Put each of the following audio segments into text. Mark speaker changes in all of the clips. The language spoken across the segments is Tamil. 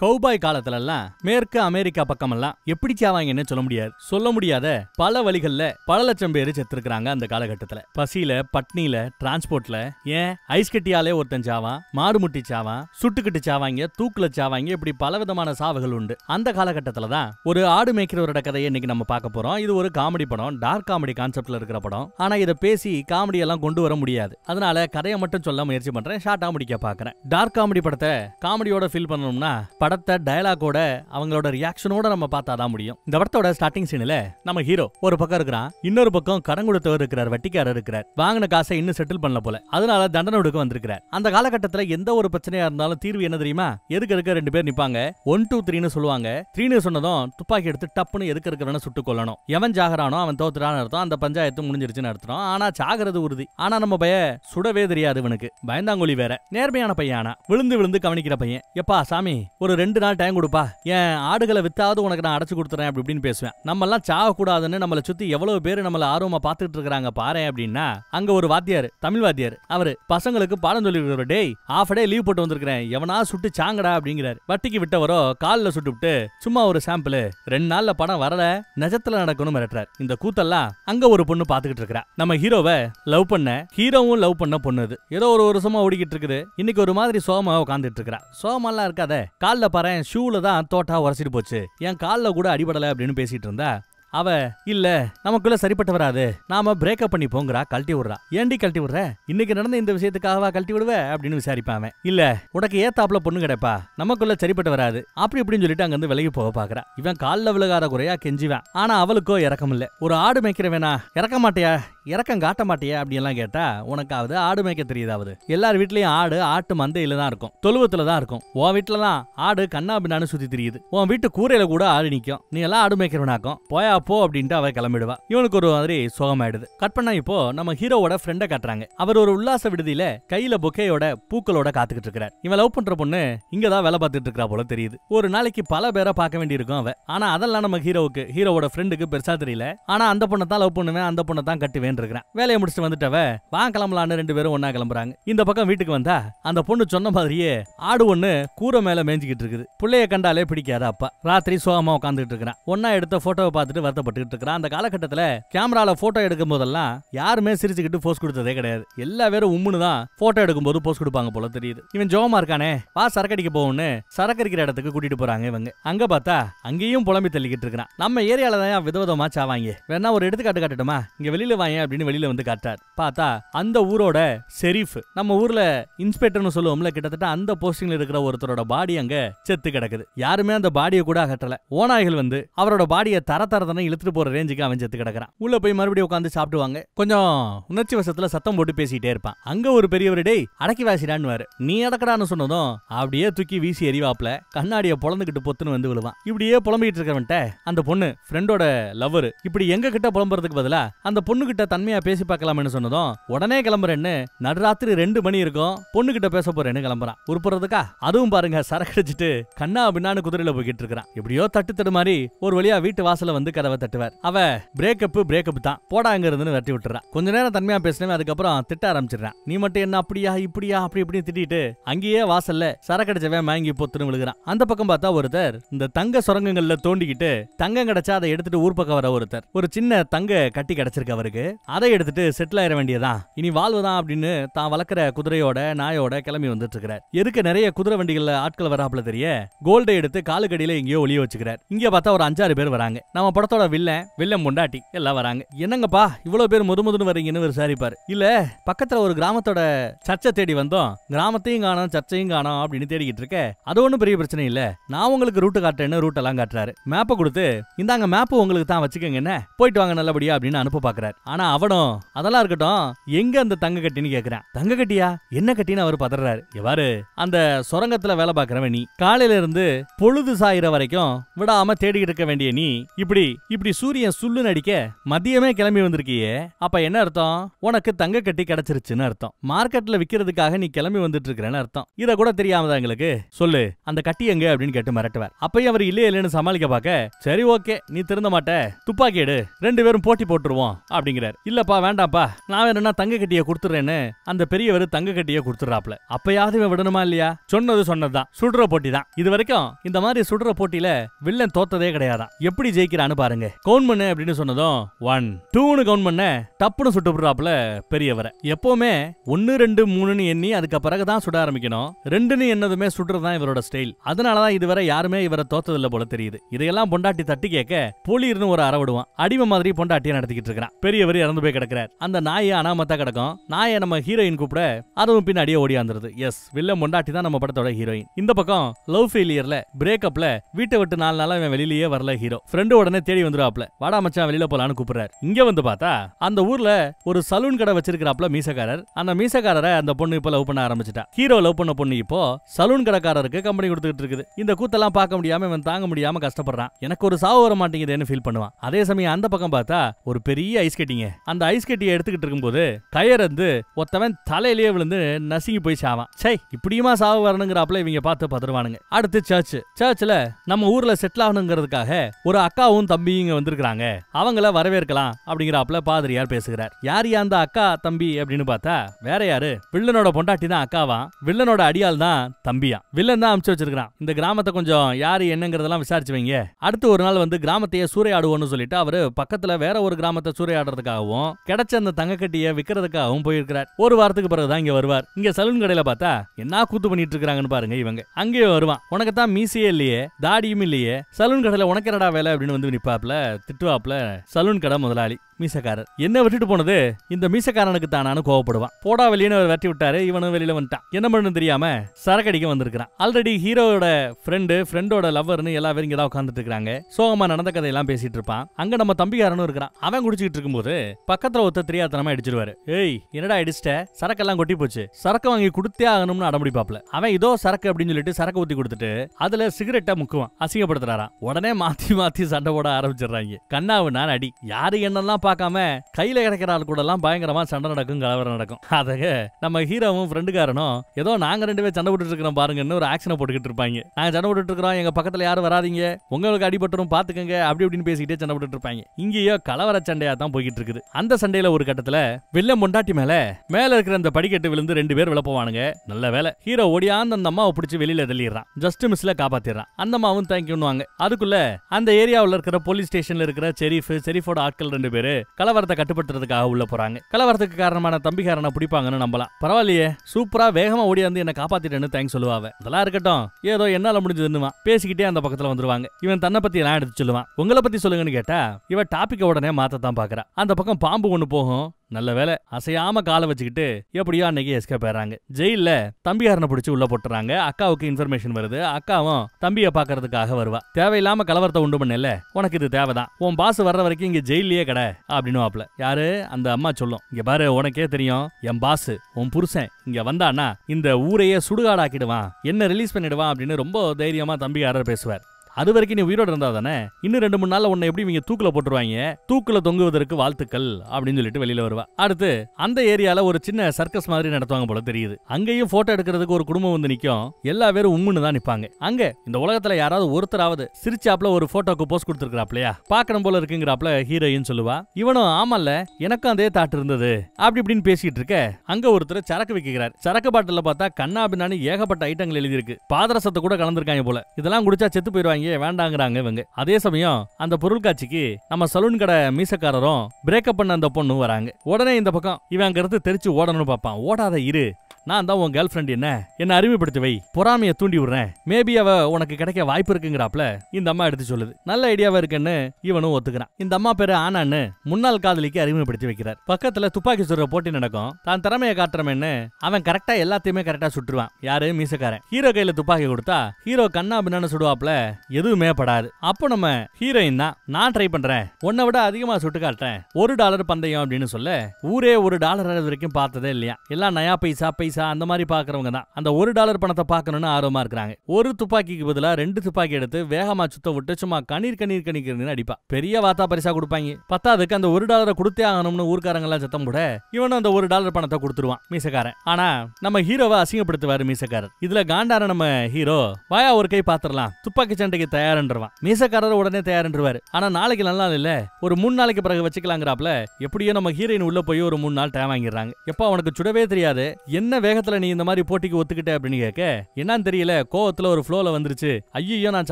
Speaker 1: கௌபாய் காலத்துலலாம் மேற்கு அமெரிக்கா பக்கமெல்லாம் எப்படி சாவாங்கன்னு சொல்ல முடியாது சொல்ல முடியாத பல வழிகள்ல பல லட்சம் பேர் செத்துருக்குறாங்க அந்த காலகட்டத்துல பசியில பட்னியில டிரான்ஸ்போர்ட்ல ஏன் ஐஸ் கட்டியாலே ஒருத்தன் சாவான் மாடு முட்டி சாவான் சுட்டுக்கிட்டு சாவாங்க தூக்குல சாவாங்க இப்படி பல விதமான சாவுகள் உண்டு அந்த காலகட்டத்துலதான் தான் ஒரு ஆடு மேய்க்கிறவரோட கதையை இன்னைக்கு நம்ம பார்க்க போறோம் இது ஒரு காமெடி படம் டார்க் காமெடி கான்செப்ட்ல இருக்கிற படம் ஆனா இதை பேசி காமெடி எல்லாம் கொண்டு வர முடியாது அதனால கதையை மட்டும் சொல்ல முயற்சி பண்றேன் ஷார்ட்டா முடிக்க பாக்குறேன் டார்க் காமெடி படத்தை காமெடியோட ஃபீல் பண்ணணும்னா படத்தை டயலாகோட அவங்களோட ரியாக்ஷனோட நம்ம பார்த்தா தான் முடியும் இந்த படத்தோட ஸ்டார்டிங் சீன்ல நம்ம ஹீரோ ஒரு பக்கம் இருக்கிறான் இன்னொரு பக்கம் கடன் கொடுத்தவர் இருக்கிறார் வட்டிக்காரர் இருக்கிறார் வாங்கின காசை இன்னும் செட்டில் பண்ணல போல அதனால தண்டனை கொடுக்க வந்திருக்கிறார் அந்த காலகட்டத்தில் எந்த ஒரு பிரச்சனையா இருந்தாலும் தீர்வு என்ன தெரியுமா எதுக்கு இருக்க ரெண்டு பேர் நிப்பாங்க ஒன் டூ த்ரீன்னு சொல்லுவாங்க த்ரீன்னு சொன்னதும் துப்பாக்கி எடுத்து டப்புன்னு எதுக்கு இருக்கிறவன சுட்டு கொள்ளணும் எவன் ஜாகிறானோ அவன் தோத்துறான் அர்த்தம் அந்த பஞ்சாயத்து முடிஞ்சிருச்சுன்னு அர்த்தம் ஆனா சாகிறது உறுதி ஆனா நம்ம பய சுடவே தெரியாது இவனுக்கு பயந்தாங்கொழி வேற நேர்மையான பையன் விழுந்து விழுந்து கவனிக்கிற பையன் எப்பா சாமி ஒரு ஒரு ரெண்டு நாள் டைம் கொடுப்பா என் ஆடுகளை வித்தாவது உனக்கு நான் அடைச்சு கொடுத்துறேன் அப்படி இப்படின்னு பேசுவேன் நம்மெல்லாம் சாகக்கூடாதுன்னு நம்மளை சுத்தி எவ்வளவு பேர் நம்மள ஆர்வமா பாத்துட்டு இருக்காங்க பாரு அப்படின்னா அங்க ஒரு வாத்தியார் தமிழ் வாத்தியார் அவரு பசங்களுக்கு பாடம் சொல்லி இருக்கிற டே ஆஃப் டே லீவ் போட்டு வந்திருக்கிறேன் எவனா சுட்டு சாங்கடா அப்படிங்கிறாரு வட்டிக்கு விட்டவரோ காலில் சுட்டு விட்டு சும்மா ஒரு சாம்பிள் ரெண்டு நாள்ல படம் வரல நிஜத்துல நடக்கணும் மிரட்டுறாரு இந்த கூத்தெல்லாம் அங்க ஒரு பொண்ணு பாத்துக்கிட்டு இருக்கிறா நம்ம ஹீரோவை லவ் பண்ண ஹீரோவும் லவ் பண்ண பொண்ணு ஏதோ ஒரு வருஷமா ஓடிக்கிட்டு இருக்குது இன்னைக்கு ஒரு மாதிரி சோமா உட்காந்துட்டு இருக்கிறா சோமெல்லாம் இருக்காத கால பாரு ஷூல தான் தோட்டா உரசிட்டு போச்சு என் காலில் கூட அடிபடலை அப்படின்னு பேசிட்டு இருந்தா அவ இல்ல நமக்குள்ள சரிப்பட்டு வராது நாம பிரேக்அப் பண்ணி போங்கிறா கழட்டி விடுறா ஏண்டி கழட்டி விடுற இன்னைக்கு நடந்த இந்த விஷயத்துக்காகவா கழட்டி விடுவ அப்படின்னு விசாரிப்பாவே இல்ல உனக்கு ஏத்தாப்புல பொண்ணு கிடைப்பா நமக்குள்ள சரிப்பட்டு வராது அப்படி இப்படின்னு சொல்லிட்டு இருந்து விலகி போக பாக்குறா இவன் கால்ல விழுகாத குறையா கெஞ்சுவேன் ஆனா அவளுக்கோ இறக்கம் இல்ல ஒரு ஆடு மேய்க்கிறவனா இறக்க மாட்டியா இறக்கம் காட்ட மாட்டியா அப்படின்லாம் கேட்டா உனக்காவது ஆடு மேய்க்க தெரியுதாவது எல்லார் வீட்லயும் ஆடு ஆட்டு மந்தையில தான் இருக்கும் தொழுவத்துல தான் இருக்கும் உன் வீட்டுல தான் ஆடு கண்ணா பின்னான்னு சுத்தி தெரியுது உன் வீட்டு கூரையில கூட ஆடு நிக்கும் நீ எல்லாம் ஆடு மேய்க்கிறவனாக்கும் போயா போ அப்படின்ட்டு அவ கிளம்பிடுவா இவனுக்கு ஒரு மாதிரி சோகமாயிடுது கட் பண்ணா இப்போ நம்ம ஹீரோவோட ஃப்ரெண்டை காட்டுறாங்க அவர் ஒரு உல்லாச விடுதியில கையில பொக்கையோட பூக்களோட காத்துக்கிட்டு இருக்கிறார் இவன் லவ் பண்ற பொண்ணு இங்கதான் வேலை பார்த்துட்டு இருக்கா போல தெரியுது ஒரு நாளைக்கு பல பேரை பார்க்க வேண்டியிருக்கும் அவ ஆனா அதெல்லாம் நம்ம ஹீரோவுக்கு ஹீரோவோட ஃப்ரெண்டுக்கு பெருசா தெரியல ஆனா அந்த பொண்ணை தான் லவ் பண்ணுவேன் அந்த பொண்ணை தான் கட்டுவேன் இருக்கிறேன் வேலையை முடிச்சுட்டு வந்துட்டவ வா கிளம்பலான்னு ரெண்டு பேரும் ஒன்னா கிளம்புறாங்க இந்த பக்கம் வீட்டுக்கு வந்தா அந்த பொண்ணு சொன்ன மாதிரியே ஆடு ஒண்ணு கூரை மேல மேஞ்சிக்கிட்டு இருக்குது பிள்ளைய கண்டாலே பிடிக்காத அப்பா ராத்திரி சோகமா உட்காந்துட்டு இருக்கிறான் ஒன்னா எடுத்த போட்டோவை பார்த்துட்டு நடத்தப்பட்டுக்கிட்டு இருக்கிற அந்த காலகட்டத்தில் கேமரால போட்டோ எடுக்கும் போதெல்லாம் யாருமே சிரிச்சுக்கிட்டு போஸ்ட் கொடுத்ததே கிடையாது எல்லா பேரும் உம்முன்னு தான் போட்டோ எடுக்கும் போது போஸ்ட் கொடுப்பாங்க போல தெரியுது இவன் ஜோமா இருக்கானே வா சரக்கடிக்க போகும்னு சரக்கு இருக்கிற இடத்துக்கு கூட்டிட்டு போறாங்க இவங்க அங்க பார்த்தா அங்கேயும் புலம்பி தள்ளிக்கிட்டு இருக்கிறான் நம்ம ஏரியால தான் விதவிதமா சாவாங்க வேணா ஒரு எடுத்துக்காட்டு காட்டட்டுமா இங்க வெளியில வாங்க அப்படின்னு வெளியில வந்து காட்டார் பார்த்தா அந்த ஊரோட செரீஃப் நம்ம ஊர்ல இன்ஸ்பெக்டர்னு சொல்லுவோம்ல கிட்டத்தட்ட அந்த போஸ்டிங்ல இருக்கிற ஒருத்தரோட பாடி அங்க செத்து கிடக்குது யாருமே அந்த பாடியை கூட அகற்றல ஓநாய்கள் வந்து அவரோட பாடியை தர தரதனை இழுத்துட்டு போற ரேஞ்சுக்கு அவன் செத்து கிடக்குறான் உள்ள போய் மறுபடியும் உட்காந்து சாப்பிடுவாங்க கொஞ்சம் உணர்ச்சி வசத்துல சத்தம் போட்டு பேசிட்டே இருப்பான் அங்க ஒரு பெரியவர் டேய் அடக்கி வாசிடான்னு நீ அடக்கடான்னு சொன்னதும் அப்படியே தூக்கி வீசி எறிவாப்ல கண்ணாடியை புலந்துகிட்டு பொத்துன்னு வந்து விழுவான் இப்படியே புலம்பிக்கிட்டு இருக்கவன்ட்ட அந்த பொண்ணு ஃப்ரெண்டோட லவ்வர் இப்படி எங்க கிட்ட புலம்புறதுக்கு பதிலா அந்த பொண்ணுகிட்ட தன்மையா பேசி பார்க்கலாம்னு சொன்னதும் உடனே கிளம்புறேன்னு நடுராத்திரி ரெண்டு மணி இருக்கும் பொண்ணுகிட்ட பேச போறேன்னு கிளம்புறான் உருப்புறதுக்கா அதுவும் பாருங்க சரக்கடிச்சிட்டு கண்ணா பின்னான்னு குதிரையில போய்கிட்டு இருக்கிறான் எப்படியோ தட்டு தடு மாதிரி ஒரு வழியா வீட்டு வாசல வந்து கதவை தட்டுவார் அவ பிரேக்கப் பிரேக்கப் தான் போடா அங்க வெட்டி விட்டுறான் கொஞ்ச நேரம் தன்மையா பேசினவே அதுக்கப்புறம் திட்ட ஆரம்பிச்சிடுறான் நீ மட்டும் என்ன அப்படியா இப்படியா அப்படி இப்படி திட்டிட்டு அங்கேயே வாசல்ல சரக்கடிச்சவன் மயங்கி பொத்துன்னு விழுகிறான் அந்த பக்கம் பார்த்தா ஒருத்தர் இந்த தங்க சுரங்கங்கள்ல தோண்டிக்கிட்டு தங்கம் கிடைச்சா அதை எடுத்துட்டு ஊர் பக்கம் வர ஒருத்தர் ஒரு சின்ன தங்க கட்டி கிடைச்சிருக்கு அவருக்கு அதை எடுத்துட்டு செட்டில் ஆயிட வேண்டியதான் இனி வாழ்வுதான் அப்படின்னு தான் வளர்க்குற குதிரையோட நாயோட கிளம்பி வந்துட்டு இருக்கிறார் எதுக்கு நிறைய குதிரை வண்டிகள்ல ஆட்கள் வராப்புல தெரிய கோல்டை எடுத்து காலுக்கடியில எங்கேயோ ஒளிய வச்சுக்கிறார் இங்க பார்த்தா ஒரு அஞ்சாறு பேர் வராங்க நம்ம படத்தை படத்தோட வில்லன் வில்லன் முண்டாட்டி எல்லாம் வராங்க என்னங்கப்பா இவ்வளவு பேர் முது முதுன்னு வரீங்கன்னு விசாரிப்பாரு இல்ல பக்கத்துல ஒரு கிராமத்தோட சர்ச்சை தேடி வந்தோம் கிராமத்தையும் காணும் சர்ச்சையும் காணும் அப்படின்னு தேடிக்கிட்டு இருக்க அது ஒண்ணும் பெரிய பிரச்சனை இல்ல நான் உங்களுக்கு ரூட் காட்டுறேன் ரூட் எல்லாம் காட்டுறாரு மேப்பை கொடுத்து இந்தாங்க மேப்பு உங்களுக்கு தான் வச்சுக்கோங்க என்ன போயிட்டு வாங்க நல்லபடியா அப்படின்னு அனுப்ப பாக்குறாரு ஆனா அவனும் அதெல்லாம் இருக்கட்டும் எங்க அந்த தங்க கட்டின்னு கேக்குறேன் தங்க கட்டியா என்ன கட்டின்னு அவர் பதறாரு எவ்வாறு அந்த சுரங்கத்துல வேலை பாக்குறவன் நீ காலையில இருந்து பொழுது சாயிற வரைக்கும் விடாம தேடிக்கிட்டு இருக்க வேண்டிய நீ இப்படி இப்படி சூரியன் சுள்ளு நடிக்க மதியமே கிளம்பி வந்திருக்கியே அப்ப என்ன அர்த்தம் உனக்கு தங்க கட்டி கிடைச்சிருச்சுன்னு அர்த்தம் மார்க்கெட்ல விக்கிறதுக்காக நீ கிளம்பி வந்துட்டு இருக்கிறேன்னு அர்த்தம் இத கூட தெரியாமதான் எங்களுக்கு சொல்லு அந்த கட்டி எங்க அப்படின்னு கேட்டு மிரட்டுவார் அப்பயும் அவர் இல்லையே இல்லைன்னு சமாளிக்க பார்க்க சரி ஓகே நீ திருந்த மாட்ட துப்பாக்கி எடு ரெண்டு பேரும் போட்டி போட்டுருவோம் அப்படிங்கிறார் இல்லப்பா வேண்டாம்ப்பா நான் என்னன்னா தங்க கட்டிய கொடுத்துறேன்னு அந்த பெரியவர் தங்க கட்டிய கொடுத்துறாப்ல அப்பயாவது இவன் விடணுமா இல்லையா சொன்னது சொன்னதுதான் சுடுற போட்டி தான் இது வரைக்கும் இந்த மாதிரி சுடுற போட்டியில வில்லன் தோத்ததே கிடையாதான் எப்படி ஜெயிக்கிறான்னு பாரு பாருங்க கவுண்ட் பண்ணு அப்படின்னு சொன்னதும் ஒன் டூனு கவுண்ட் பண்ண டப்புன்னு சுட்டு விடுறாப்புல பெரியவரை எப்பவுமே ஒன்னு ரெண்டு மூணுன்னு எண்ணி அதுக்கு பிறகு தான் சுட ஆரம்பிக்கணும் ரெண்டுன்னு என்னதுமே சுடுறது தான் இவரோட ஸ்டைல் அதனாலதான் இதுவரை யாருமே இவரை தோத்ததில்லை போல தெரியுது இதையெல்லாம் பொண்டாட்டி தட்டி கேட்க போலீர்னு ஒரு அறவிடுவான் அடிமை மாதிரி பொண்டாட்டியை நடத்திக்கிட்டு இருக்கிறான் பெரியவர் இறந்து போய் கிடக்கிறார் அந்த நாயை அனாமத்தா கிடக்கும் நாயை நம்ம ஹீரோயின் கூப்பிட அதுவும் பின்னாடியே ஓடியாந்துருது எஸ் வில்லம் பொண்டாட்டி தான் நம்ம படத்தோட ஹீரோயின் இந்த பக்கம் லவ் ஃபெயிலியர்ல பிரேக்கப்ல வீட்டை விட்டு நாலு நாளா வெளியிலேயே வரல ஹீரோ ஃப்ரெண்டு உடனே தேடி ஓடி வந்துருவாப்ல வாடா மச்சான் வெளியில போலான்னு கூப்பிடுறாரு இங்க வந்து பார்த்தா அந்த ஊர்ல ஒரு சலூன் கடை வச்சிருக்கிறாப்ல மீசக்காரர் அந்த மீசக்காரரை அந்த பொண்ணு இப்ப லவ் பண்ண ஆரம்பிச்சிட்டா ஹீரோ லவ் பண்ண பொண்ணு இப்போ சலூன் கடைக்காரருக்கு கம்பெனி கொடுத்துட்டு இருக்குது இந்த கூத்தெல்லாம் பார்க்க முடியாம இவன் தாங்க முடியாம கஷ்டப்படுறான் எனக்கு ஒரு சாவு வர மாட்டேங்குதுன்னு ஃபீல் பண்ணுவான் அதே சமயம் அந்த பக்கம் பார்த்தா ஒரு பெரிய ஐஸ் கட்டிங்க அந்த ஐஸ் கட்டியை எடுத்துக்கிட்டு இருக்கும்போது கயறந்து ஒத்தவன் தலையிலேயே விழுந்து நசுங்கி போய் சாவான் சே இப்படியுமா சாவு வரணுங்கிறாப்ல இவங்க பார்த்து பதறுவானுங்க அடுத்து சர்ச் சர்ச்ல நம்ம ஊர்ல செட்டில் ஆகணுங்கிறதுக்காக ஒரு அக்காவும் தம்பி இங்க வந்திருக்கிறாங்க அவங்கள வரவேற்கலாம் அப்படிங்கிறாப்புல பாதிரியார் பேசுகிறார் யார் யா அந்த அக்கா தம்பி அப்படின்னு பார்த்தா வேற யாரு வில்லனோட பொண்டாட்டி தான் அக்காவா வில்லனோட அடியால் தான் தம்பியா வில்லன் தான் அமுச்சு வச்சிருக்கான் இந்த கிராமத்தை கொஞ்சம் யாரு என்னங்கிறதெல்லாம் விசாரிச்சு வைங்க அடுத்து ஒரு நாள் வந்து கிராமத்தையே சூறையாடுவோம்னு சொல்லிட்டு அவரு பக்கத்துல வேற ஒரு கிராமத்தை சூறையாடுறதுக்காகவும் கிடைச்ச அந்த தங்கக்கட்டிய விற்கிறதுக்காகவும் போயிருக்கிறார் ஒரு வாரத்துக்கு பிறகுதான் இங்க வருவார் இங்க சலூன் கடையில பார்த்தா என்ன கூத்து பண்ணிட்டு இருக்காங்கன்னு பாருங்க இவங்க அங்கேயும் வருவான் உனக்கு தான் மீசியே இல்லையே தாடியும் இல்லையே சலூன் கடையில என்னடா வேலை அப்படின்னு வந்து நிப்பாப்ப பண்ணாப்ல திட்டுவாப்ல சலூன் கடை முதலாளி மீசக்காரர் என்ன விட்டுட்டு போனது இந்த மீசக்காரனுக்கு தானானு கோவப்படுவான் போடா அவர் வெட்டி விட்டாரு இவனும் வெளியில வந்துட்டான் என்ன பண்ணு தெரியாம சரக்கடிக்க வந்திருக்கிறான் ஆல்ரெடி ஹீரோவோட ஃப்ரெண்டு ஃப்ரெண்டோட லவ்வர்னு எல்லா பேரும் இங்கே தான் உட்காந்துட்டு இருக்காங்க சோகமா நடந்த கதையெல்லாம் பேசிட்டு இருப்பான் அங்க நம்ம தம்பிக்காரனும் இருக்கிறான் அவன் குடிச்சிட்டு இருக்கும்போது பக்கத்துல ஒத்த தெரியாதனமா அடிச்சிருவாரு ஏய் என்னடா அடிச்சிட்ட சரக்கெல்லாம் கொட்டி போச்சு சரக்கு வாங்கி கொடுத்தே ஆகணும்னு அடம்பிடிப்பாப்ல அவன் இதோ சரக்கு அப்படின்னு சொல்லிட்டு சரக்கு ஊத்தி கொடுத்துட்டு அதுல சிகரெட்டை முக்குவான் அசிங்கப்படுத்துறாரா உடனே மாத்தி மாத்தி சண்டை போட ஆரம்பிச்சிடுறாங்க கண்ணாவு நான் அடி யாரு என்னெல்லாம் பார்க்காம கையில கிடைக்கிற ஆள் கூட எல்லாம் பயங்கரமா சண்டை நடக்கும் கலவரம் நடக்கும் அதை நம்ம ஹீரோவும் ஃப்ரெண்டுக்காரனும் ஏதோ நாங்க ரெண்டு பேரும் சண்டை போட்டுட்டு இருக்கிறோம் பாருங்கன்னு ஒரு ஆக்ஷனை போட்டுக்கிட்டு இருப்பாங்க நாங்க சண்டை போட்டுட்டு இருக்கிறோம் எங்க பக்கத்துல யாரும் வராதிங்க உங்களுக்கு அடிபட்டுரும் பாத்துக்கங்க அப்படி இப்படின்னு பேசிக்கிட்டே சண்டை போட்டுட்டு இருப்பாங்க இங்கேயோ கலவர சண்டையா தான் போய்கிட்டு இருக்குது அந்த சண்டையில ஒரு கட்டத்துல வில்லம் பொண்டாட்டி மேல மேல இருக்கிற அந்த படிக்கட்டு விழுந்து ரெண்டு பேர் விளப்பவானுங்க நல்ல வேலை ஹீரோ ஓடியாந்து அந்த அம்மாவை பிடிச்சி வெளியில தள்ளிடுறான் ஜஸ்ட் மிஸ்ல காப்பாத்திடுறான் அந்த அம்மாவும் தேங்க்யூன்னு அதுக்குள்ள அந்த ஏரியாவில் இருக்கிற போலீஸ் ஸ்டேஷன்ல இருக்கிற செரீஃப் செரீஃபோட ஆட்கள் ரெண்டு பேரு கலவரத்தை கட்டுப்படுத்துறதுக்காக உள்ள போறாங்க கலவரத்துக்கு காரணமான தம்பிக்காரனை பிடிப்பாங்கன்னு நம்பலாம் பரவாயில்லையே சூப்பரா வேகமா வந்து என்ன காப்பாத்திட்டேன்னு தேங்க்ஸ் சொல்லுவாவ அதெல்லாம் இருக்கட்டும் ஏதோ என்னால முடிஞ்சதுன்னு பேசிக்கிட்டே அந்த பக்கத்துல வந்துருவாங்க இவன் தன்னை பத்தி எல்லாம் எடுத்து சொல்லுவான் உங்களை பத்தி சொல்லுங்கன்னு கேட்டா இவன் டாபிக் உடனே மாத்தத்தான் பாக்குறா அந்த பக்கம் பாம்பு ஒண்ணு போகும் நல்ல வேலை அசையாம காலை வச்சுக்கிட்டு எப்படியோ அன்னைக்கு எஸ்கேப் ஆயிறாங்க ஜெயில தம்பியாரனை பிடிச்சி உள்ள போட்டுறாங்க அக்காவுக்கு இன்ஃபர்மேஷன் வருது அக்காவும் தம்பியை பாக்குறதுக்காக வருவா தேவையில்லாம கலவரத்தை உண்டு பண்ணல உனக்கு இது தேவைதான் உன் பாசு வர்ற வரைக்கும் இங்க ஜெயிலே கடை அப்படின்னு வாப்பில யாரு அந்த அம்மா சொல்லும் இங்க பாரு உனக்கே தெரியும் என் பாசு உன் புருஷன் இங்க வந்தானா இந்த ஊரையே சுடுகாடாக்கிடுவான் என்ன ரிலீஸ் பண்ணிடுவான் அப்படின்னு ரொம்ப தைரியமா தம்பியாரர் பேசுவார் அது வரைக்கும் நீ உயிரோடு இருந்தா தானே இன்னும் ரெண்டு மூணு நாள் உன்னை எப்படி இவங்க தூக்கில போட்டுருவாங்க தூக்கில தொங்குவதற்கு வாழ்த்துக்கள் அப்படின்னு சொல்லிட்டு வெளியில வருவா அடுத்து அந்த ஏரியால ஒரு சின்ன சர்க்கஸ் மாதிரி நடத்துவாங்க போல தெரியுது அங்கேயும் போட்டோ எடுக்கிறதுக்கு ஒரு குடும்பம் வந்து நிற்கும் எல்லா பேரும் உம்முன்னு தான் நிற்பாங்க அங்க இந்த உலகத்துல யாராவது ஒருத்தராவது சிரிச்சாப்ல ஒரு போட்டோக்கு போஸ்ட் கொடுத்துருக்காப்லையா பாக்கணும் போல இருக்குங்கிறாப்ல ஹீரோயின் சொல்லுவா இவனும் ஆமால எனக்கும் அதே தாட் இருந்தது அப்படி இப்படின்னு பேசிட்டு இருக்க அங்க ஒருத்தர் சரக்கு விற்கிறார் சரக்கு பாட்டில பார்த்தா கண்ணா பின்னாடி ஏகப்பட்ட ஐட்டங்கள் எழுதியிருக்கு பாதரசத்தை கூட கலந்துருக்காங்க போல இதெல்லாம் குடிச்சா செத்து போயிருவாங்க வாங்கியே வேண்டாங்கிறாங்க இவங்க அதே சமயம் அந்த பொருட்காட்சிக்கு நம்ம சலூன் கடை மீசக்காரரும் பிரேக்கப் பண்ண அந்த பொண்ணு வராங்க உடனே இந்த பக்கம் இவன் இருந்து தெரிச்சு ஓடணும்னு பார்ப்பான் ஓடாத இரு நான் தான் உன் கேர்ள் ஃப்ரெண்ட் என்ன என்ன அறிமுகப்படுத்தி வை பொறாமையை தூண்டி விடுறேன் மேபி அவ உனக்கு கிடைக்க வாய்ப்பு இருக்குங்கிறாப்ல இந்த அம்மா எடுத்து சொல்லுது நல்ல ஐடியாவா இருக்குன்னு இவனும் ஒத்துக்கிறான் இந்த அம்மா பேரு ஆனான்னு முன்னாள் காதலிக்கு அறிமுகப்படுத்தி வைக்கிறார் பக்கத்துல துப்பாக்கி சுடுற போட்டி நடக்கும் தான் திறமையை காட்டுறமேன்னு அவன் கரெக்டா எல்லாத்தையுமே கரெக்டா சுட்டுருவான் யாரு மீசக்காரன் ஹீரோ கையில துப்பாக்கி கொடுத்தா ஹீரோ கண்ணா பின்னான்னு சுடுவாப்ல எதுவுமே படாது அப்போ நம்ம ஹீரோயின் தான் நான் ட்ரை பண்றேன் உன்னை விட அதிகமா சுட்டு காட்டுறேன் ஒரு டாலர் பந்தயம் அப்படின்னு சொல்ல ஊரே ஒரு டாலர் வரைக்கும் பார்த்ததே இல்லையா எல்லாம் நயா பைசா பைசா பைசா அந்த மாதிரி பாக்குறவங்க தான் அந்த ஒரு டாலர் பணத்தை பாக்கணும்னு ஆர்வமாக இருக்கிறாங்க ஒரு துப்பாக்கிக்கு பதிலாக ரெண்டு துப்பாக்கி எடுத்து வேகமாக சுத்த விட்டு சும்மா கணீர் கணீர் கணிக்கிறது அடிப்பா பெரிய வாத்தா பரிசா கொடுப்பாங்க பத்தாவதுக்கு அந்த ஒரு டாலரை கொடுத்தே ஆகணும்னு எல்லாம் சத்தம் கூட இவனும் அந்த ஒரு டாலர் பணத்தை கொடுத்துருவான் மீசக்காரன் ஆனா நம்ம ஹீரோவை அசிங்கப்படுத்துவாரு மீசக்காரர் இதுல காண்டார நம்ம ஹீரோ வாயா ஒரு கை பாத்திரலாம் துப்பாக்கி சண்டைக்கு தயாரன்றுவான் மீசக்காரர் உடனே தயாரன்றுவாரு ஆனா நாளைக்கு நல்லா இல்ல ஒரு மூணு நாளைக்கு பிறகு வச்சுக்கலாங்கிறாப்ல எப்படியோ நம்ம ஹீரோயின் உள்ள போய் ஒரு மூணு நாள் டைம் வாங்கிடுறாங்க எப்போ அவனுக்கு சுடவே தெரியாது என்ன வேகத்துல நீ இந்த மாதிரி போட்டிக்கு ஒத்துக்கிட்ட அப்படின்னு கேட்க என்னன்னு தெரியல கோவத்துல ஒரு ஃப்ளோல வந்துருச்சு ஐயோ நான்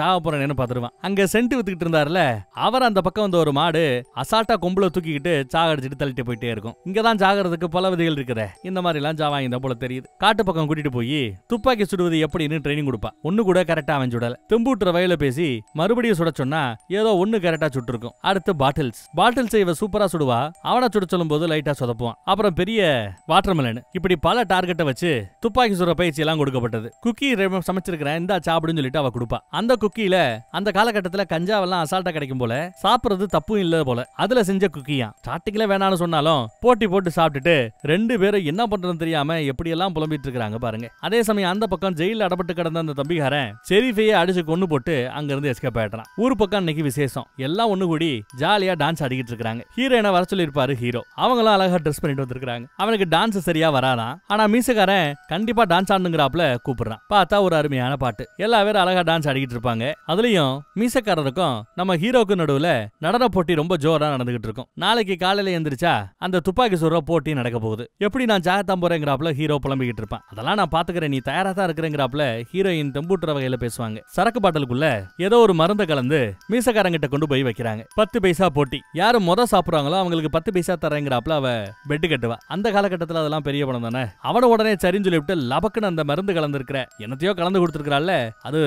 Speaker 1: சாக போறேன்னு பாத்துருவான் அங்க சென்ட் வித்துக்கிட்டு இருந்தாருல அவர் அந்த பக்கம் வந்த ஒரு மாடு அசால்ட்டா கொம்புல தூக்கிக்கிட்டு அடிச்சுட்டு தள்ளிட்டு போயிட்டே இருக்கும் இங்கதான் சாகிறதுக்கு பல விதிகள் இருக்குதே இந்த மாதிரி எல்லாம் வாங்கி போல தெரியுது காட்டு பக்கம் கூட்டிட்டு போய் துப்பாக்கி சுடுவது எப்படின்னு ட்ரைனிங் கொடுப்பா ஒண்ணு கூட கரெக்டா அமைஞ்சு விடல தெம்பூட்டுற வயல பேசி மறுபடியும் சுட சொன்னா ஏதோ ஒண்ணு கரெக்டா சுட்டுருக்கும் அடுத்து பாட்டில்ஸ் பாட்டில்ஸ் இவ சூப்பரா சுடுவா அவனை சுட சொல்லும் போது லைட்டா சொதப்புவான் அப்புறம் பெரிய வாட்டர்மெலன் இப்படி பல டார்கெட் பணத்தை வச்சு துப்பாக்கி சுடுற பயிற்சி எல்லாம் கொடுக்கப்பட்டது குக்கி சமைச்சிருக்கிறேன் இந்தா சாப்பிடுன்னு சொல்லிட்டு அவ கொடுப்பா அந்த குக்கியில அந்த காலகட்டத்துல கஞ்சாவெல்லாம் அசால்ட்டா கிடைக்கும் போல சாப்பிடுறது தப்பும் இல்ல போல அதுல செஞ்ச குக்கியா ஸ்டார்டிங்ல வேணாலும் சொன்னாலும் போட்டி போட்டு சாப்பிட்டுட்டு ரெண்டு பேரும் என்ன பண்றதுன்னு தெரியாம எப்படி எல்லாம் புலம்பிட்டு இருக்காங்க பாருங்க அதே சமயம் அந்த பக்கம் ஜெயில அடப்பட்டு கிடந்த அந்த தம்பிகாரன் செரிஃபையை அடிச்சு கொண்டு போட்டு அங்கிருந்து எஸ்கேப் ஆயிட்டான் ஊர் பக்கம் இன்னைக்கு விசேஷம் எல்லாம் ஒண்ணு கூடி ஜாலியா டான்ஸ் ஆடிக்கிட்டு இருக்காங்க ஹீரோயினை வர சொல்லிருப்பாரு ஹீரோ அவங்கள அழகா ட்ரெஸ் பண்ணிட்டு வந்திருக்காங்க அவனுக்கு டான்ஸ் சரியா வராதான் ஆனா மீச வயசுக்காரன் கண்டிப்பா டான்ஸ் ஆடணுங்கிறாப்ல கூப்பிடுறான் பார்த்தா ஒரு அருமையான பாட்டு எல்லா பேரும் அழகா டான்ஸ் ஆடிக்கிட்டு இருப்பாங்க அதுலயும் மீசக்காரருக்கும் நம்ம ஹீரோக்கு நடுவுல நடன போட்டி ரொம்ப ஜோரா நடந்துகிட்டு இருக்கும் நாளைக்கு காலையில எந்திரிச்சா அந்த துப்பாக்கி சுடுற போட்டி நடக்க போகுது எப்படி நான் ஜாகத்தான் போறேங்கிறாப்ல ஹீரோ புலம்பிக்கிட்டு இருப்பான் அதெல்லாம் நான் பாத்துக்கிறேன் நீ தயாரா தான் இருக்கிறேங்கிறாப்ல ஹீரோயின் தெம்பூட்டுற வகையில பேசுவாங்க சரக்கு பாட்டலுக்குள்ள ஏதோ ஒரு மருந்து கலந்து மீசக்காரங்கிட்ட கொண்டு போய் வைக்கிறாங்க பத்து பைசா போட்டி யாரு முத சாப்பிடுறாங்களோ அவங்களுக்கு பத்து பைசா தரேங்கிறாப்ல அவ பெட்டு கட்டுவா அந்த காலகட்டத்தில் அதெல்லாம் பெரிய படம் தானே அவனோட உடனே சரின்னு சொல்லிவிட்டு லபக்குன்னு அந்த மருந்து கலந்துருக்கிற என்னத்தையோ கலந்து கொடுத்துருக்கிறாள் அது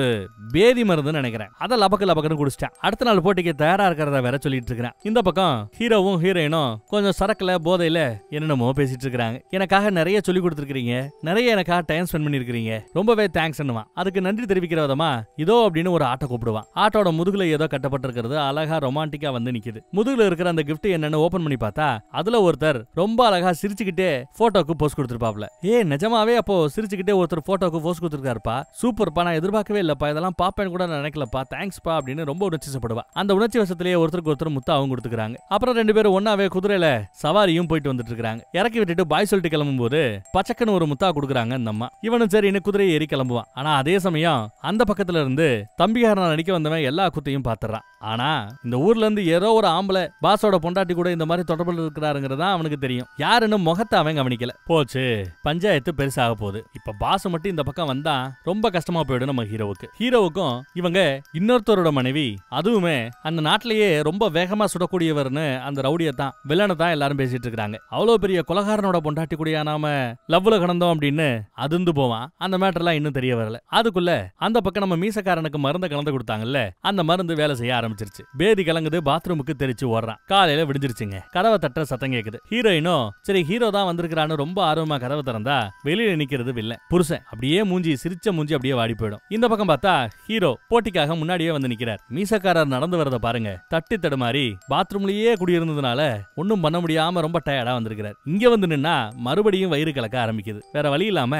Speaker 1: பேதி மருந்துன்னு நினைக்கிறேன் அதை லபக்கு லபக்குன்னு குடிச்சிட்டேன் அடுத்த நாள் போட்டிக்கு தயாரா இருக்கிறத வேற சொல்லிட்டு இருக்கிறேன் இந்த பக்கம் ஹீரோவும் ஹீரோயினும் கொஞ்சம் சரக்குல போதையில என்னென்னமோ பேசிட்டு இருக்கிறாங்க எனக்காக நிறைய சொல்லி கொடுத்துருக்கீங்க நிறைய எனக்காக டைம் ஸ்பெண்ட் பண்ணிருக்கிறீங்க ரொம்பவே தேங்க்ஸ் அதுக்கு நன்றி தெரிவிக்கிற விதமா இதோ அப்படின்னு ஒரு ஆட்டோ கூப்பிடுவான் ஆட்டோட முதுகுல ஏதோ கட்டப்பட்டிருக்கிறது அழகா ரொமான்டிக்கா வந்து நிக்குது முதுகுல இருக்கிற அந்த கிஃப்ட் என்னன்னு ஓபன் பண்ணி பார்த்தா அதுல ஒருத்தர் ரொம்ப அழகா சிரிச்சுக்கிட்டே போட்டோக்கு போஸ்ட் கொடுத்துருப்பாப்ல ஏ ஏ நிஜமாவே அப்போ சிரிச்சுக்கிட்டே ஒருத்தர் போட்டோக்கு போஸ் கொடுத்துருக்காருப்பா சூப்பர்ப்பா நான் எதிர்பார்க்கவே இல்லப்பா இதெல்லாம் பாப்பேன் கூட நான் நினைக்கலப்பா தேங்க்ஸ்ப்பா அப்படின்னு ரொம்ப உணர்ச்சிசப்படுவா அந்த உணர்ச்சி வசத்திலேயே ஒருத்தருக்கு ஒருத்தர் முத்தாவும் கொடுத்துக்கிறாங்க அப்புறம் ரெண்டு பேரும் ஒன்னாவே குதிரையில சவாரியும் போயிட்டு வந்துட்டு இருக்காங்க இறக்கி விட்டுட்டு பாய் சொல்லிட்டு கிளம்பும் போது பச்சக்கன்னு ஒரு முத்தா கொடுக்குறாங்க இந்த அம்மா இவனும் சரி இன்னும் குதிரையை ஏறி கிளம்புவான் ஆனா அதே சமயம் அந்த பக்கத்துல இருந்து தம்பிகாரனா நடிக்க வந்தவன் எல்லா குத்தையும் பாத்துறான் ஆனா இந்த ஊர்ல இருந்து ஏதோ ஒரு ஆம்பளை பாஸோட பொண்டாட்டி கூட இந்த மாதிரி தொடர்பில் இருக்கிறாருங்கிறதா அவனுக்கு தெரியும் யாருன்னு முகத்தை அவன் கவனிக்கல போச்சு பஞ்சாயத்து பெருசாக போகுது இப்ப பாஸ் மட்டும் இந்த பக்கம் வந்தா ரொம்ப கஷ்டமா போயிடும் நம்ம ஹீரோவுக்கு ஹீரோவுக்கும் இவங்க இன்னொருத்தரோட மனைவி அதுவுமே அந்த நாட்டிலேயே ரொம்ப வேகமா சுடக்கூடியவர்னு அந்த ரவுடியை தான் வில்லனை தான் எல்லாரும் பேசிட்டு இருக்காங்க அவ்வளவு பெரிய குலகாரனோட பொண்டாட்டி கூடயா நாம லவ்ல கடந்தோம் அப்படின்னு அதிர்ந்து போவான் அந்த மேட்டர்லாம் இன்னும் தெரிய வரல அதுக்குள்ள அந்த பக்கம் நம்ம மீசக்காரனுக்கு மருந்தை கலந்து கொடுத்தாங்கல்ல அந்த மருந்து வேலை செய்ய ஆரம்பிச்சிருச்சு பேதி கலங்குது பாத்ரூமுக்கு தெரிச்சு ஓடுறான் காலையில விடுஞ்சிருச்சுங்க கதவை தட்ட சத்தம் கேக்குது ஹீரோயினோ சரி ஹீரோ தான் வந்திருக்கிறான்னு ரொம்ப ஆர்வமா கதவை திறந்தா வெளியில நிக்கிறது வில்ல புருஷன் அப்படியே மூஞ்சி சிரிச்ச மூஞ்சி அப்படியே வாடி போயிடும் இந்த பக்கம் பார்த்தா ஹீரோ போட்டிக்காக முன்னாடியே வந்து நிக்கிறார் மீசக்காரர் நடந்து வரத பாருங்க தட்டி தடுமாறி பாத்ரூம்லயே குடியிருந்ததுனால ஒன்னும் பண்ண முடியாம ரொம்ப டயர்டா வந்திருக்கிறார் இங்க வந்து நின்னா மறுபடியும் வயிறு கலக்க ஆரம்பிக்குது வேற வழி இல்லாம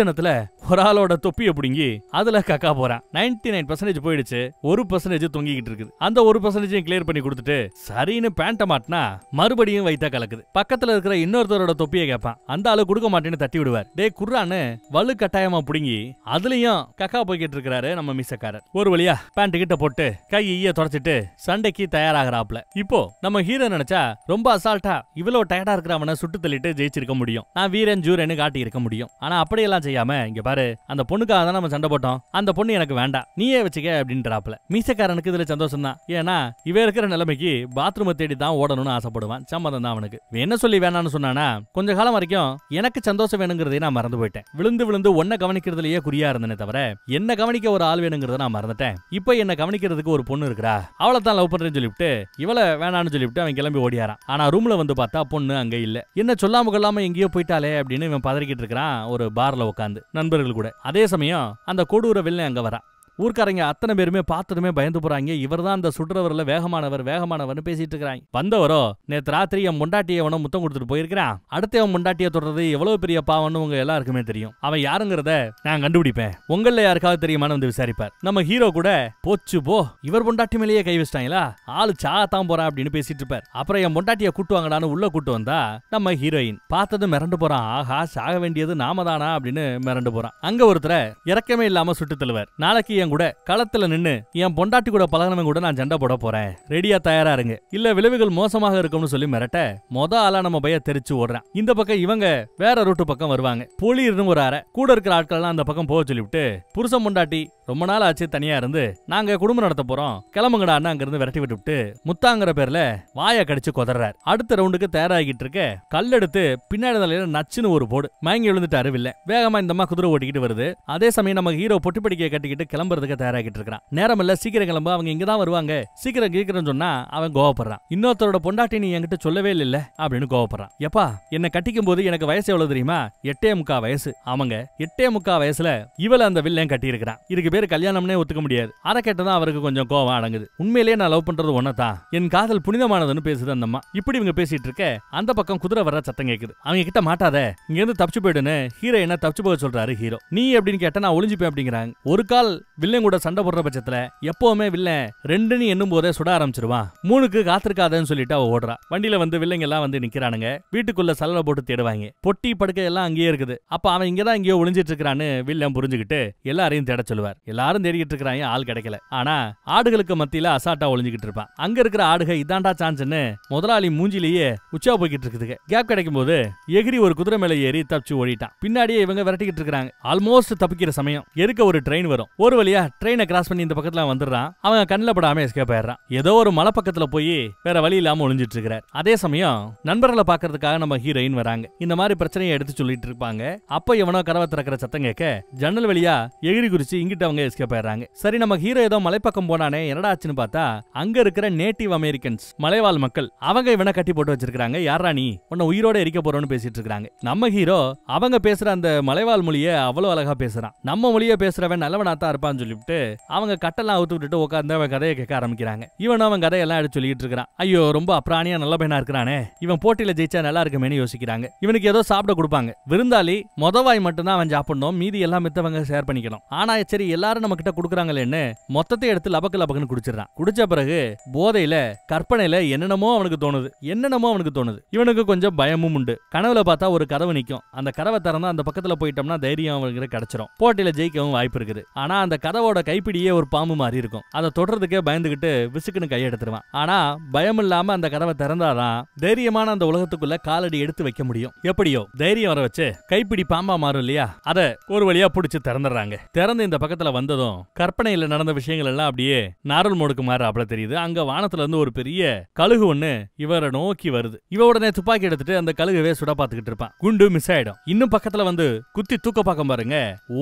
Speaker 1: ஜனத்துல ஒரு ஆளோட தொப்பியை பிடுங்கி அதுல கக்கா போறான் நைன்டி நைன் பர்சன்டேஜ் போயிடுச்சு ஒரு பர்சன்டேஜ் தொங்கிக்கிட்டு இருக்கு கலக்குது அந்த ஒரு பர்சன்டேஜையும் கிளியர் பண்ணி கொடுத்துட்டு சரின்னு பேண்ட்டை மாட்டினா மறுபடியும் வைத்தா கலக்குது பக்கத்துல இருக்கிற இன்னொருத்தரோட தொப்பியை கேட்பான் அந்த ஆளு கொடுக்க மாட்டேன்னு தட்டி விடுவார் டே குர்ரான்னு வலு கட்டாயமா புடுங்கி அதுலயும் கக்கா போய்கிட்டு இருக்கிறாரு நம்ம மிஸ்ஸக்காரர் ஒரு வழியா பேண்ட் கிட்ட போட்டு கை ஈய தொடச்சிட்டு சண்டைக்கு தயாராகிறாப்ல இப்போ நம்ம ஹீரோ நினைச்சா ரொம்ப அசால்ட்டா இவ்வளவு டயர்டா இருக்கிறவனை சுட்டு தள்ளிட்டு ஜெயிச்சிருக்க முடியும் நான் வீரன் ஜூரன்னு காட்டி இருக்க முடியும் ஆனா அப்படியெல்லாம் செய்யாம இங்க பாரு அந்த பொண்ணுக்காக தான் நம்ம சண்டை போட்டோம் அந்த பொண்ணு எனக்கு வேண்டாம் நீயே வச்சுக்க அப்படின்றாப்ல மீசக்காரனுக்கு இதுல சந்தோஷம் சொன்னான் ஏன்னா இவ இருக்கிற நிலைமைக்கு பாத்ரூமை தேடி தான் ஓடணும்னு ஆசைப்படுவான் சம்மதம் தான் அவனுக்கு என்ன சொல்லி வேணாம்னு சொன்னானா கொஞ்ச காலம் வரைக்கும் எனக்கு சந்தோஷம் வேணுங்கிறதே நான் மறந்து போயிட்டேன் விழுந்து விழுந்து ஒன்ன கவனிக்கிறதுலயே குறியா இருந்தனே தவிர என்ன கவனிக்க ஒரு ஆள் வேணுங்கிறத நான் மறந்துட்டேன் இப்ப என்ன கவனிக்கிறதுக்கு ஒரு பொண்ணு இருக்கிறா அவளை தான் லவ் பண்றேன்னு சொல்லிவிட்டு இவளை வேணான்னு சொல்லிவிட்டு அவன் கிளம்பி ஓடியாரான் ஆனா ரூம்ல வந்து பார்த்தா பொண்ணு அங்க இல்ல என்ன சொல்லாம கொள்ளாம எங்கேயோ போயிட்டாலே அப்படின்னு இவன் பதறிக்கிட்டு இருக்கிறான் ஒரு பார்ல உட்காந்து நண்பர்கள் கூட அதே சமயம் அந்த கொடூர வில்லன் அங்க வரான் ஊர்க்காரங்க அத்தனை பேருமே பார்த்ததுமே பயந்து போறாங்க இவர் தான் அந்த சுடுறவர்ல வேகமானவர் வேகமானவர்னு பேசிட்டு இருக்கிறாங்க வந்தவரோ நேற்று ராத்திரி என் முண்டாட்டிய அவனை முத்தம் கொடுத்துட்டு போயிருக்கிறான் அடுத்த அவன் முண்டாட்டியை தொடர்றது எவ்வளவு பெரிய பாவம்னு உங்க எல்லாருக்குமே தெரியும் அவன் யாருங்கிறத நான் கண்டுபிடிப்பேன் உங்கள யாருக்காவது தெரியுமான்னு வந்து விசாரிப்பார் நம்ம ஹீரோ கூட போச்சு போ இவர் பொண்டாட்டி மேலேயே கை வச்சிட்டாங்களா ஆளு சாத்தான் போறான் அப்படின்னு பேசிட்டு இருப்பார் அப்புறம் என் பொண்டாட்டியை கூட்டு வாங்கடான்னு உள்ள கூட்டு வந்தா நம்ம ஹீரோயின் பார்த்ததும் மிரண்டு போறான் ஆஹா சாக வேண்டியது நாம தானா அப்படின்னு மிரண்டு போறான் அங்க ஒருத்தரை இறக்கமே இல்லாம சுட்டு தள்ளுவார் நாளைக்கு பையன் கூட களத்துல நின்னு என் பொண்டாட்டி கூட பழகணும் கூட நான் ஜண்டை போட போறேன் ரெடியா தயாரா இருங்க இல்ல விளைவுகள் மோசமாக இருக்கும்னு சொல்லி மிரட்ட மொத ஆளா நம்ம பைய தெரிச்சு ஓடுறான் இந்த பக்கம் இவங்க வேற ரூட்டு பக்கம் வருவாங்க இருந்து ஒரு அரை கூட இருக்கிற ஆட்கள்லாம் அந்த பக்கம் போக சொல்லிவிட்டு புருஷன் பொண்டாட்டி ரொம்ப நாள் ஆச்சு தனியா இருந்து நாங்க குடும்பம் நடத்த போறோம் கிளம்புங்கடான்னு அங்கிருந்து விரட்டி விட்டுவிட்டு முத்தாங்கிற பேர்ல வாய கடிச்சு கொதறாரு அடுத்த ரவுண்டுக்கு தயாராகிட்டு இருக்க கல்லெடுத்து பின்னாடி தலையில நச்சுன்னு ஒரு போடு மயங்கி விழுந்துட்டாரு வில்ல வேகமா இந்த அம்மா குதிரை ஓட்டிக்கிட்டு வருது அதே சமயம் நம்ம ஹீரோ பொட்டிப்படிக்கையை கட்டிக்கிட்டு கிளம்புறதுக்கு தயாராகிட்டு இருக்கான் நேரம் இல்ல சீக்கிரம் கிளம்ப அவங்க இங்கதான் தான் வருவாங்க சீக்கிரம் கீக்கிரம் சொன்னா அவன் கோவப்படுறான் இன்னொருத்தரோட பொண்டாட்டி நீ என்கிட்ட சொல்லவே இல்ல அப்படின்னு கோவப்படுறான் எப்பா என்ன கட்டிக்கும் போது எனக்கு வயசு எவ்வளவு தெரியுமா எட்டே முக்கா வயசு ஆமாங்க எட்டே முக்கா வயசுல இவள அந்த வில்லையும் கட்டி இருக்கிறான் இதுக்கு பேர் கல்யாணம்னே ஒத்துக்க முடியாது அதை கேட்டதான் அவருக்கு கொஞ்சம் கோவம் அடங்குது உண்மையிலேயே நான் லவ் பண்றது ஒன்னதான் என் காதல் புனிதமானதுன்னு பேசுது அந்த அம்மா இப்படி இவங்க பேசிட்டு இருக்க அந்த பக்கம் குதிரை வர சத்தம் கேக்குது அவங்க கிட்ட மாட்டாத இங்க இருந்து தப்பிச்சு போயிடுன்னு ஹீரோ என்ன தப்பிச்சு போக சொல்றாரு ஹீரோ நீ அப்படின்னு கேட்டா நான் ஒளிஞ்சுப்பேன் அப்படிங்கிறாங்க ஒரு கால் வில்லன் கூட சண்டை போடுற பட்சத்துல எப்பவுமே வில்லன் ரெண்டுன்னு என்னும் போதே சுட ஆரம்பிச்சிருவான் மூணுக்கு காத்திருக்காதன்னு சொல்லிட்டு அவ ஓடுறா வண்டியில வந்து வில்லைங்க எல்லாம் வந்து நிக்கிறானுங்க வீட்டுக்குள்ள சலவை போட்டு தேடுவாங்க பொட்டி படுக்கை எல்லாம் அங்கேயே இருக்குது அப்ப அவன் இங்கதான் இங்கேயோ ஒளிஞ்சிட்டு இருக்கிறான்னு வில்லம் புரிஞ்சுக்கிட்டு எல்லாரையும் தேட சொல்லுவார் எல்லாரும் தேடிக்கிட்டு இருக்கிறாங்க ஆள் கிடைக்கல ஆனா ஆடுகளுக்கு மத்தியில அசாட்டா ஒளிஞ்சுக்கிட்டு இருப்பான் அங்க இருக்கிற ஆடுக இதாண்டா சான்ஸ்னு முதலாளி மூஞ்சிலேயே உச்சா போய்கிட்டு இருக்குது கேப் கிடைக்கும் போது எகிரி ஒரு குதிரை மேல ஏறி தப்பிச்சு ஓடிட்டான் பின்னாடியே இவங்க விரட்டிக்கிட்டு இருக்காங்க ஆல்மோஸ்ட் தப்பிக்கிற சமயம் எருக்க ஒரு ட்ரெயின் வரும் ஒரு வழியா ட்ரெயினை கிராஸ் பண்ணி இந்த பக்கத்துல வந்துடுறான் அவன் கண்ணில் படாம எஸ்கேப் ஆயிடுறான் ஏதோ ஒரு மலை பக்கத்துல போய் வேற வழி இல்லாம ஒளிஞ்சிட்டு இருக்கிறார் அதே சமயம் நண்பர்களை பாக்குறதுக்காக நம்ம ஹீரோயின் வராங்க இந்த மாதிரி பிரச்சனையை எடுத்து சொல்லிட்டு இருப்பாங்க அப்ப எவனோ கரவை திறக்கிற சத்தம் கேட்க ஜன்னல் வழியா எகிரி குறிச்சு இங்கிட்ட அவங்க எஸ்கேப் ஆயிடுறாங்க சரி நம்ம ஹீரோ ஏதோ மலைப்பக்கம் போனானே என்னடா ஆச்சுன்னு பார்த்தா அங்க இருக்கிற நேட்டிவ் அமெரிக்கன்ஸ் மலைவாழ் மக்கள் அவங்க இவனை கட்டி போட்டு வச்சிருக்காங்க யாரா நீ உன்னை உயிரோட எரிக்க போறோம்னு பேசிட்டு இருக்காங்க நம்ம ஹீரோ அவங்க பேசுற அந்த மலைவாழ் மொழிய அவ்வளவு அழகா பேசுறான் நம்ம மொழிய பேசுறவன் நல்லவனா தான் இருப்பான்னு சொல்லிட்டு அவங்க கட்டெல்லாம் அவுத்து விட்டுட்டு உட்காந்து அவன் கதையை கேட்க ஆரம்பிக்கிறாங்க இவனும் அவன் கதையெல்லாம் எடுத்து சொல்லிட்டு இருக்கிறான் ஐயோ ரொம்ப அப்ராணியா நல்ல பையனா இருக்கிறானே இவன் போட்டியில ஜெயிச்சா நல்லா இருக்குமேனு யோசிக்கிறாங்க இவனுக்கு ஏதோ சாப்பிட கொடுப்பாங்க விருந்தாளி மொதவாய் மட்டும்தான் அவன் சாப்பிடணும் மீதி எல்லாம் மித்தவங்க ஷேர் பண்ணிக்கணும் ஆனா சரி எல்லா எல்லாரும் நம்ம கிட்ட குடுக்கறாங்களேன்னு மொத்தத்தை எடுத்து லபக்கு லபக்குன்னு குடிச்சிடறான் குடிச்ச பிறகு போதையில கற்பனையில என்னென்னமோ அவனுக்கு தோணுது என்னென்னமோ அவனுக்கு தோணுது இவனுக்கு கொஞ்சம் பயமும் உண்டு கனவுல பார்த்தா ஒரு கதவு நிற்கும் அந்த கதவை திறந்தா அந்த பக்கத்துல போயிட்டோம்னா தைரியம் அவனுக்கு கிடைச்சிரும் போட்டியில ஜெயிக்கவும் வாய்ப்பு இருக்குது ஆனா அந்த கதவோட கைப்பிடியே ஒரு பாம்பு மாதிரி இருக்கும் அதை தொடர்றதுக்கே பயந்துகிட்டு விசுக்குன்னு கையெடுத்துருவான் ஆனா பயம் இல்லாம அந்த கதவை திறந்தாதான் தைரியமான அந்த உலகத்துக்குள்ள காலடி எடுத்து வைக்க முடியும் எப்படியோ தைரியம் வர வச்சு கைப்பிடி பாம்பா மாறும் இல்லையா அத ஒரு வழியா புடிச்சு திறந்துடுறாங்க திறந்து இந்த பக்கத்துல வந்ததும் கற்பனையில நடந்த விஷயங்கள் எல்லாம் அப்படியே நாரல் மோடுக்கு மாறாப்புல தெரியுது அங்க வானத்துல இருந்து ஒரு பெரிய கழுகு ஒண்ணு இவரை நோக்கி வருது இவ உடனே துப்பாக்கி எடுத்துட்டு அந்த கழுகுவே சுட பாத்துக்கிட்டு இருப்பான் குண்டு மிஸ் ஆயிடும் இன்னும் பக்கத்துல வந்து குத்தி தூக்க பாக்கம் பாருங்க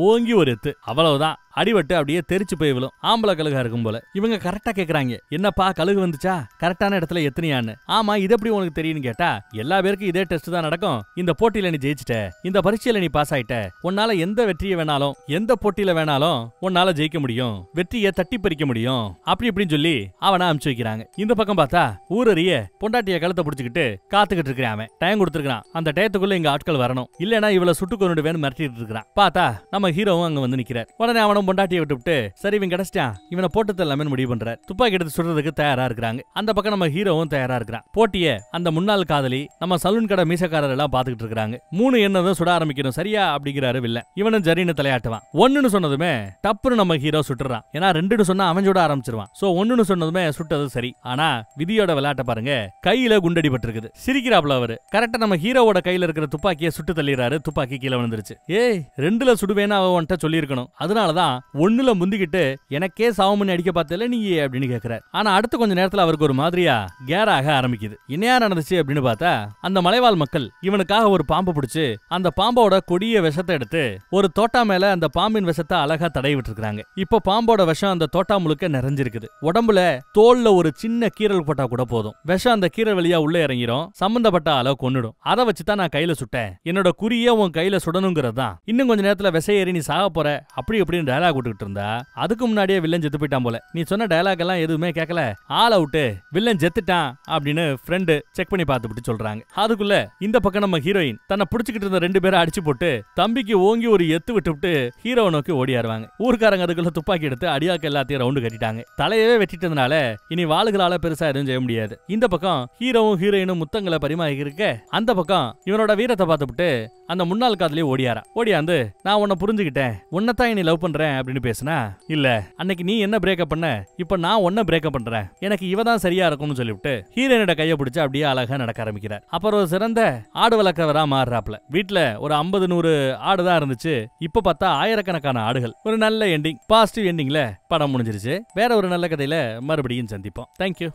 Speaker 1: ஓங்கி ஒரு எத்து அவ்வளவுதான் அடிபட்டு அப்படியே தெரிச்சு போய் விழும் ஆம்பளை கழுகா இருக்கும் போல இவங்க கரெக்டா கேக்குறாங்க என்னப்பா கழுகு வந்துச்சா கரெக்டான இடத்துல எத்தனையான்னு ஆமா இது எப்படி உனக்கு தெரியும் கேட்டா எல்லா பேருக்கும் இதே டெஸ்ட் தான் நடக்கும் இந்த போட்டியில நீ ஜெயிச்சிட்ட இந்த பரீட்சையில நீ பாஸ் ஆயிட்ட உன்னால எந்த வெற்றியை வேணாலும் எந்த போட்டியில வேணாலும் உன்னால ஜெயிக்க முடியும் வெற்றியை தட்டி பறிக்க முடியும் அப்படி இப்படின்னு சொல்லி அவனை அனுப்பிச்சு வைக்கிறாங்க இந்த பக்கம் பார்த்தா ஊரறிய பொண்டாட்டிய கழுத்தை பிடிச்சிக்கிட்டு காத்துக்கிட்டு இருக்கிறான் டைம் கொடுத்துருக்கான் அந்த டயத்துக்குள்ள இங்க ஆட்கள் வரணும் இல்லனா இவளை சுட்டு வேணும் மிரட்டிட்டு இருக்கிறான் பார்த்தா நம்ம ஹீரோவும் அங்க வந்து நிக்கிறார் உடனே அவனும் பொண்டாட்டியை விட்டு சரி இவன் கிடைச்சிட்டான் இவனை போட்டு தரலாமே முடிவு பண்றாரு துப்பாக்கி எடுத்து சுடுறதுக்கு தயாரா இருக்கிறாங்க அந்த பக்கம் நம்ம ஹீரோவும் தயாரா இருக்கிறான் போட்டிய அந்த முன்னாள் காதலி நம்ம சலூன் கடை மீசக்காரர் எல்லாம் பாத்துக்கிட்டு இருக்காங்க மூணு என்னதும் சுட ஆரம்பிக்கணும் சரியா அப்படிங்கிறாரு இல்ல இவனும் ஜரீன தலையாட்டுவான் ஒன்னுன்னு சொன்னதுமே டப்புன்னு நம்ம ஹீரோ சுட்டுறான் ஏன்னா ரெண்டுன்னு சொன்னா அவன் சுட ஆரம்பிச்சிருவான் சோ ஒண்ணுன்னு சொன்னதுமே சுட்டது சரி ஆனா விதியோட விளையாட்ட பாருங்க கையில குண்டடிபட்டு இருக்குது சிரிக்கிறாப்ல அவரு கரெக்டா நம்ம ஹீரோவோட கையில இருக்கிற துப்பாக்கிய சுட்டு தள்ளிடுறாரு துப்பாக்கி கீழே விழுந்துருச்சு ஏய் ரெண்டுல சுடுவேன்னு அவன்கிட்ட சொல்லியிருக்கணும் அதனாலதான் ஒண்ணுல முந்திக்கிட்டு எனக்கே சாவமணி அடிக்க பார்த்தல நீ அப்படின்னு கேக்குறாரு ஆனா அடுத்து கொஞ்ச நேரத்துல அவருக்கு ஒரு மாதிரியா கேராக ஆரம்பிக்குது என்னையா நடந்துச்சு அப்படின்னு பார்த்தா அந்த மலைவாழ் மக்கள் இவனுக்காக ஒரு பாம்பு பிடிச்சு அந்த பாம்போட கொடிய விஷத்தை எடுத்து ஒரு தோட்டா மேல அந்த பாம்பின் விஷத்தை அழகா தடை இருக்கிறாங்க இப்போ பாம்போட விஷம் அந்த தோட்டா முழுக்க நிறைஞ்சிருக்குது உடம்புல தோல்ல ஒரு சின்ன கீரல் போட்டா கூட போதும் விஷம் அந்த கீரல் வழியா உள்ள இறங்கிரும் சம்பந்தப்பட்ட அளவு கொன்னுடும் அதை வச்சுதான் நான் கையில சுட்டேன் என்னோட குறிய உன் கையில சுடணுங்கிறது தான் இன்னும் கொஞ்ச நேரத்துல ஏறி நீ சாக போற அப்படி அப்படின்னு டயலாக் விட்டுட்டு இருந்தா அதுக்கு முன்னாடியே வில்லன் செத்து போயிட்டான் போல நீ சொன்ன டயலாக் எல்லாம் எதுவுமே கேட்கல ஆள் அவுட்டு வில்லன் செத்துட்டான் அப்படின்னு ஃப்ரெண்டு செக் பண்ணி பார்த்துட்டு சொல்றாங்க அதுக்குள்ள இந்த பக்கம் நம்ம ஹீரோயின் தன்னை பிடிச்சிக்கிட்டு இருந்த ரெண்டு பேரை அடிச்சு போட்டு தம்பிக்கு ஓங்கி ஒரு எத்து விட்டு ஹீரோ நோக்கி ஓடியாருவாங்க ஊர்க்காரங்க அதுக்குள்ள துப்பாக்கி எடுத்து அடியாக்க எல்லாத்தையும் ரவுண்டு கட்டிட்டாங்க தலையவே வெட்டிட்டதுனால இனி வாளுகளால பெருசா எதுவும் செய்ய முடியாது இந்த பக்கம் ஹீரோவும் ஹீரோயினும் முத்தங்களை பரிமாறி இருக்க அந்த பக்கம் இவனோட வீரத்தை பார்த்துவிட்டு அந்த முன்னாள் காதலியே ஓடியாரா ஓடியாந்து நான் உன்னை புரிஞ்சுக்கிட்டேன் உன்னைத்தான் நீ லவ் பண்றேன் அப்படின்னு பேசுனா இல்ல அன்னைக்கு நீ என்ன பிரேக்கப் பண்ண இப்ப நான் உன்ன பிரேக்கப் பண்றேன் எனக்கு இவ தான் சரியா இருக்கும்னு சொல்லிவிட்டு ஹீரோனோட கையை பிடிச்சி அப்படியே அழகா நடக்க ஆரம்பிக்கிறார் அப்புறம் ஒரு சிறந்த ஆடு வளர்க்கிறவரா மாறுறாப்ல வீட்டுல ஒரு ஐம்பது நூறு ஆடு தான் இருந்துச்சு இப்ப பார்த்தா ஆயிரக்கணக்கான ஆடுகள் ஒரு நல்ல எண்டிங் பாசிட்டிவ் எண்டிங்ல படம் முடிஞ்சிருச்சு வேற ஒரு நல்ல கதையில மறுபடியும் சந்திப்போம் தேங்க்யூ